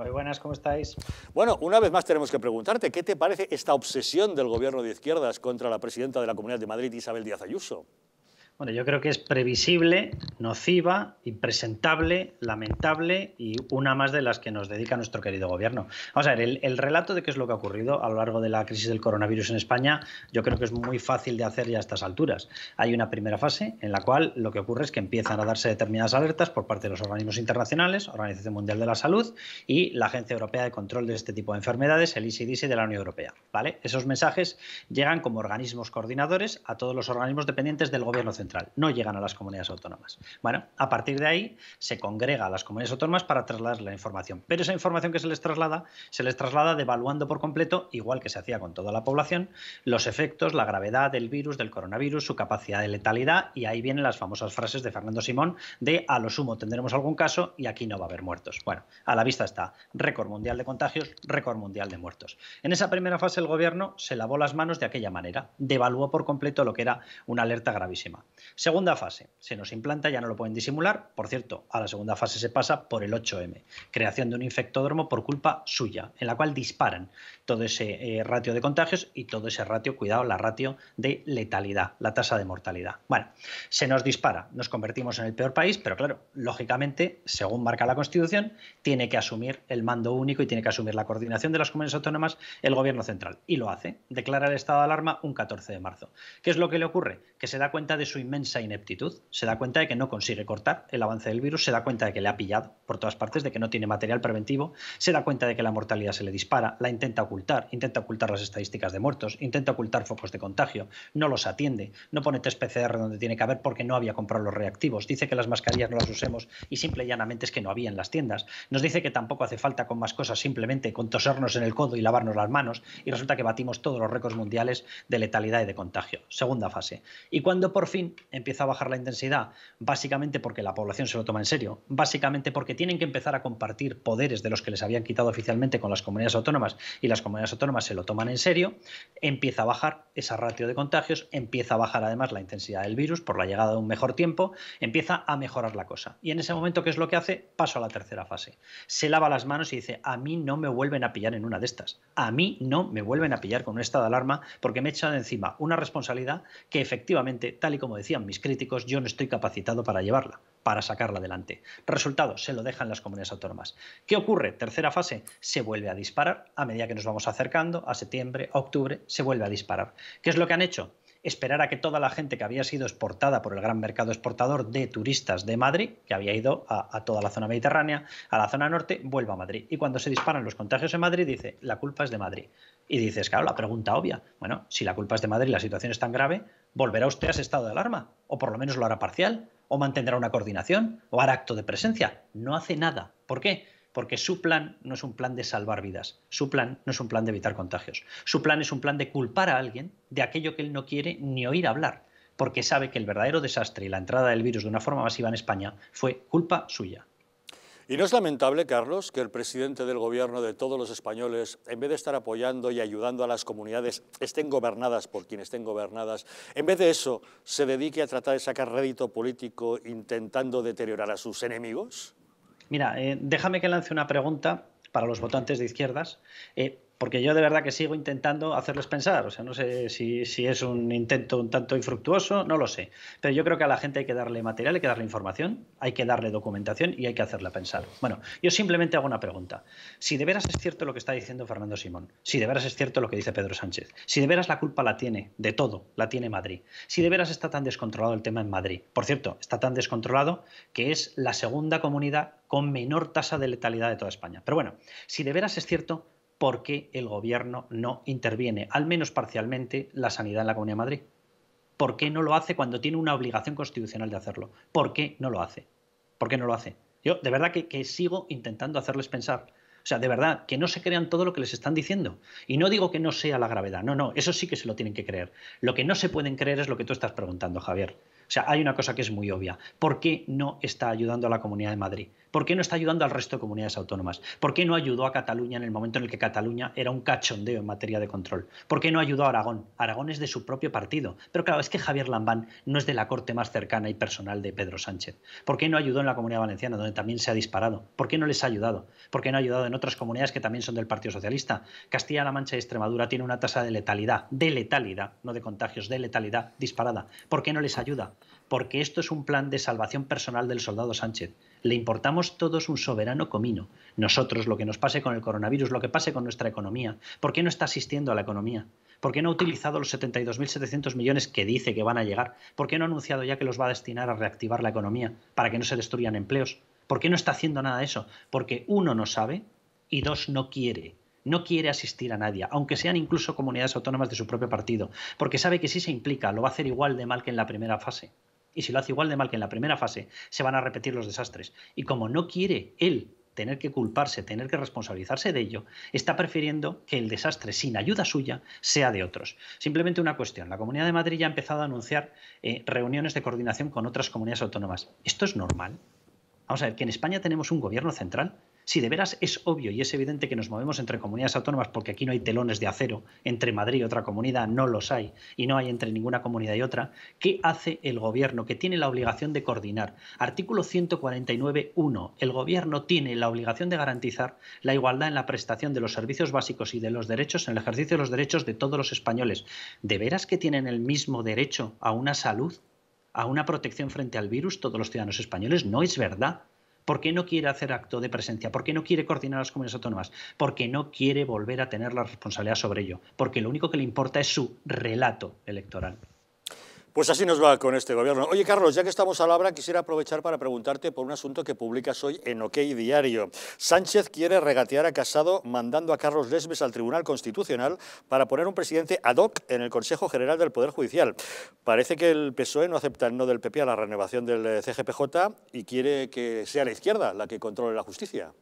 Muy buenas, ¿cómo estáis? Bueno, una vez más tenemos que preguntarte, ¿qué te parece esta obsesión del gobierno de izquierdas contra la presidenta de la Comunidad de Madrid, Isabel Díaz Ayuso? Bueno, yo creo que es previsible, nociva, impresentable, lamentable y una más de las que nos dedica nuestro querido gobierno. Vamos a ver, el, relato de qué es lo que ha ocurrido a lo largo de la crisis del coronavirus en España, yo creo que es muy fácil de hacer ya a estas alturas. Hay una primera fase en la cual lo que ocurre es que empiezan a darse determinadas alertas por parte de los organismos internacionales, Organización Mundial de la Salud y la Agencia Europea de Control de este tipo de enfermedades, el ICDC e de la Unión Europea. ¿vale? Esos mensajes llegan como organismos coordinadores a todos los organismos dependientes del gobierno central. No llegan a las comunidades autónomas. Bueno, a partir de ahí se congrega a las comunidades autónomas para trasladar la información. Pero esa información que se les traslada, se les traslada devaluando por completo, igual que se hacía con toda la población, los efectos, la gravedad del virus, del coronavirus, su capacidad de letalidad. Y ahí vienen las famosas frases de Fernando Simón de a lo sumo tendremos algún caso y aquí no va a haber muertos. Bueno, a la vista está récord mundial de contagios, récord mundial de muertos. En esa primera fase el gobierno se lavó las manos de aquella manera, devaluó por completo lo que era una alerta gravísima. Segunda fase, se nos implanta, ya no lo pueden disimular. Por cierto, a la segunda fase se pasa por el 8M, creación de un infectodromo por culpa suya, en la cual disparan todo ese eh, ratio de contagios y todo ese ratio, cuidado, la ratio de letalidad, la tasa de mortalidad. Bueno, se nos dispara, nos convertimos en el peor país, pero claro, lógicamente, según marca la Constitución, tiene que asumir el mando único y tiene que asumir la coordinación de las comunidades autónomas el gobierno central. Y lo hace, declara el estado de alarma un 14 de marzo. ¿Qué es lo que le ocurre? Que se da cuenta de su inmensa ineptitud, se da cuenta de que no consigue cortar el avance del virus, se da cuenta de que le ha pillado por todas partes, de que no tiene material preventivo, se da cuenta de que la mortalidad se le dispara, la intenta ocultar, intenta ocultar las estadísticas de muertos, intenta ocultar focos de contagio, no los atiende, no pone test PCR donde tiene que haber porque no había comprado los reactivos, dice que las mascarillas no las usemos y simple y llanamente es que no había en las tiendas, nos dice que tampoco hace falta con más cosas, simplemente con tosernos en el codo y lavarnos las manos y resulta que batimos todos los récords mundiales de letalidad y de contagio. Segunda fase. Y cuando por fin empieza a bajar la intensidad, básicamente porque la población se lo toma en serio, básicamente porque tienen que empezar a compartir poderes de los que les habían quitado oficialmente con las comunidades autónomas y las comunidades autónomas se lo toman en serio, empieza a bajar esa ratio de contagios, empieza a bajar además la intensidad del virus por la llegada de un mejor tiempo, empieza a mejorar la cosa. Y en ese momento, ¿qué es lo que hace? Paso a la tercera fase. Se lava las manos y dice, a mí no me vuelven a pillar en una de estas, a mí no me vuelven a pillar con un estado de alarma porque me he echado encima una responsabilidad que efectivamente, tal y como decía, mis críticos, yo no estoy capacitado para llevarla, para sacarla adelante. Resultado, se lo dejan las comunidades autónomas. ¿Qué ocurre? Tercera fase, se vuelve a disparar a medida que nos vamos acercando a septiembre, a octubre, se vuelve a disparar. ¿Qué es lo que han hecho? esperar a que toda la gente que había sido exportada por el gran mercado exportador de turistas de Madrid, que había ido a, a, toda la zona mediterránea, a la zona norte, vuelva a Madrid. Y cuando se disparan los contagios en Madrid, dice, la culpa es de Madrid. Y dices, claro, la pregunta obvia. Bueno, si la culpa es de Madrid y la situación es tan grave, ¿volverá usted a ese estado de alarma? ¿O por lo menos lo hará parcial? ¿O mantendrá una coordinación? ¿O hará acto de presencia? No hace nada. ¿Por qué? Porque su plan no es un plan de salvar vidas, su plan no es un plan de evitar contagios, su plan es un plan de culpar a alguien de aquello que él no quiere ni oír hablar, porque sabe que el verdadero desastre y la entrada del virus de una forma masiva en España fue culpa suya. Y no es lamentable, Carlos, que el presidente del gobierno de todos los españoles, en vez de estar apoyando y ayudando a las comunidades, estén gobernadas por quienes estén gobernadas, en vez de eso se dedique a tratar de sacar rédito político intentando deteriorar a sus enemigos? Mira, eh, déjame que lance una pregunta para los votantes de izquierdas. Eh, porque yo de verdad que sigo intentando hacerles pensar. O sea, no sé si, si, es un intento un tanto infructuoso, no lo sé. Pero yo creo que a la gente hay que darle material, hay que darle información, hay que darle documentación y hay que hacerla pensar. Bueno, yo simplemente hago una pregunta. Si de veras es cierto lo que está diciendo Fernando Simón, si de veras es cierto lo que dice Pedro Sánchez, si de veras la culpa la tiene de todo, la tiene Madrid, si de veras está tan descontrolado el tema en Madrid, por cierto, está tan descontrolado que es la segunda comunidad con menor tasa de letalidad de toda España. Pero bueno, si de veras es cierto, ¿Por qué el gobierno no interviene, al menos parcialmente, la sanidad en la Comunidad de Madrid. ¿Por qué no lo hace cuando tiene una obligación constitucional de hacerlo? ¿Por qué no lo hace? ¿Por qué no lo hace? Yo de verdad que, que sigo intentando hacerles pensar. O sea, de verdad, que no se crean todo lo que les están diciendo. Y no digo que no sea la gravedad, no, no, eso sí que se lo tienen que creer. Lo que no se pueden creer es lo que tú estás preguntando, Javier. O sea, hay una cosa que es muy obvia. ¿Por qué no está ayudando a la Comunidad de Madrid? ¿Por qué no está ayudando al resto de comunidades autónomas? ¿Por qué no ayudó a Cataluña en el momento en el que Cataluña era un cachondeo en materia de control? ¿Por qué no ayudó a Aragón? Aragón es de su propio partido. Pero claro, es que Javier Lambán no es de la corte más cercana y personal de Pedro Sánchez. ¿Por qué no ayudó en la comunidad valenciana, donde también se ha disparado? ¿Por qué no les ha ayudado? ¿Por qué no ha ayudado en otras comunidades que también son del Partido Socialista? Castilla-La Mancha y Extremadura tiene una tasa de letalidad, de letalidad, no de contagios, de letalidad disparada. ¿Por qué no les ayuda? Porque esto es un plan de salvación personal del soldado Sánchez le importamos todos un soberano comino. Nosotros, lo que nos pase con el coronavirus, lo que pase con nuestra economía. ¿Por qué no está asistiendo a la economía? ¿Por qué no ha utilizado los 72.700 millones que dice que van a llegar? ¿Por qué no ha anunciado ya que los va a destinar a reactivar la economía para que no se destruyan empleos? ¿Por qué no está haciendo nada de eso? Porque uno no sabe y dos no quiere. No quiere asistir a nadie, aunque sean incluso comunidades autónomas de su propio partido, porque sabe que si se implica lo va a hacer igual de mal que en la primera fase y si lo hace igual de mal que en la primera fase, se van a repetir los desastres. Y como no quiere él tener que culparse, tener que responsabilizarse de ello, está prefiriendo que el desastre sin ayuda suya sea de otros. Simplemente una cuestión. La Comunidad de Madrid ya ha empezado a anunciar eh, reuniones de coordinación con otras comunidades autónomas. ¿Esto es normal? Vamos a ver, que en España tenemos un gobierno central si de veras es obvio y es evidente que nos movemos entre comunidades autónomas, porque aquí no hay telones de acero entre Madrid y otra comunidad, no los hay, y no hay entre ninguna comunidad y otra, ¿qué hace el gobierno que tiene la obligación de coordinar? Artículo 149.1. El gobierno tiene la obligación de garantizar la igualdad en la prestación de los servicios básicos y de los derechos, en el ejercicio de los derechos de todos los españoles. ¿De veras que tienen el mismo derecho a una salud? a una protección frente al virus todos los ciudadanos españoles. No es verdad. ¿Por qué no quiere hacer acto de presencia? ¿Por qué no quiere coordinar las comunidades autónomas? Porque no quiere volver a tener la responsabilidad sobre ello. Porque lo único que le importa es su relato electoral. Pues así nos va con este gobierno. Oye, Carlos, ya que estamos a la obra, quisiera aprovechar para preguntarte por un asunto que publicas hoy en OK Diario. Sánchez quiere regatear a Casado mandando a Carlos Lesbes al Tribunal Constitucional para poner un presidente ad hoc en el Consejo General del Poder Judicial. Parece que el PSOE no acepta el no del PP a la renovación del CGPJ y quiere que sea la izquierda la que controle la justicia.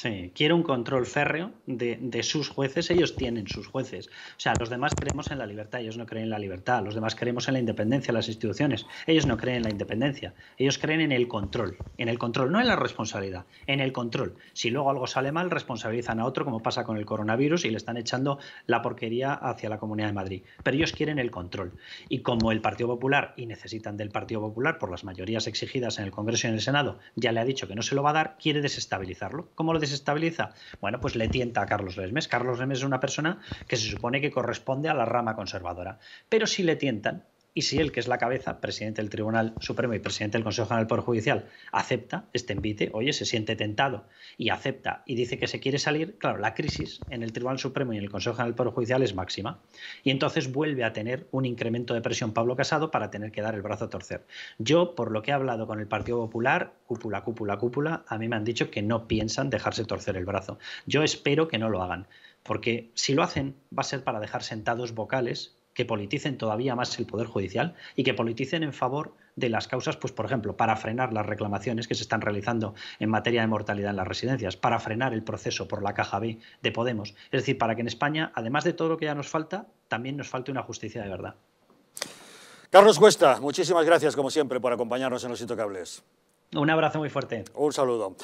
Sí, quiere un control férreo de, de, sus jueces, ellos tienen sus jueces. O sea, los demás creemos en la libertad, ellos no creen en la libertad, los demás creemos en la independencia de las instituciones, ellos no creen en la independencia, ellos creen en el control, en el control, no en la responsabilidad, en el control. Si luego algo sale mal, responsabilizan a otro, como pasa con el coronavirus, y le están echando la porquería hacia la Comunidad de Madrid. Pero ellos quieren el control. Y como el Partido Popular, y necesitan del Partido Popular por las mayorías exigidas en el Congreso y en el Senado, ya le ha dicho que no se lo va a dar, quiere desestabilizarlo. ¿Cómo lo se estabiliza? Bueno, pues le tienta a Carlos Lesmes. Carlos Lesmes es una persona que se supone que corresponde a la rama conservadora. Pero si le tientan, y si él, que es la cabeza, presidente del Tribunal Supremo y presidente del Consejo General del Poder Judicial, acepta este envite, oye, se siente tentado y acepta y dice que se quiere salir, claro, la crisis en el Tribunal Supremo y en el Consejo General del Poder Judicial es máxima. Y entonces vuelve a tener un incremento de presión Pablo Casado para tener que dar el brazo a torcer. Yo, por lo que he hablado con el Partido Popular, cúpula, cúpula, cúpula, a mí me han dicho que no piensan dejarse torcer el brazo. Yo espero que no lo hagan porque si lo hacen va a ser para dejar sentados vocales que politicen todavía más el Poder Judicial y que politicen en favor de las causas, pues por ejemplo, para frenar las reclamaciones que se están realizando en materia de mortalidad en las residencias, para frenar el proceso por la caja B de Podemos. Es decir, para que en España, además de todo lo que ya nos falta, también nos falte una justicia de verdad. Carlos Cuesta, muchísimas gracias como siempre por acompañarnos en Los Intocables. Un abrazo muy fuerte. Un saludo.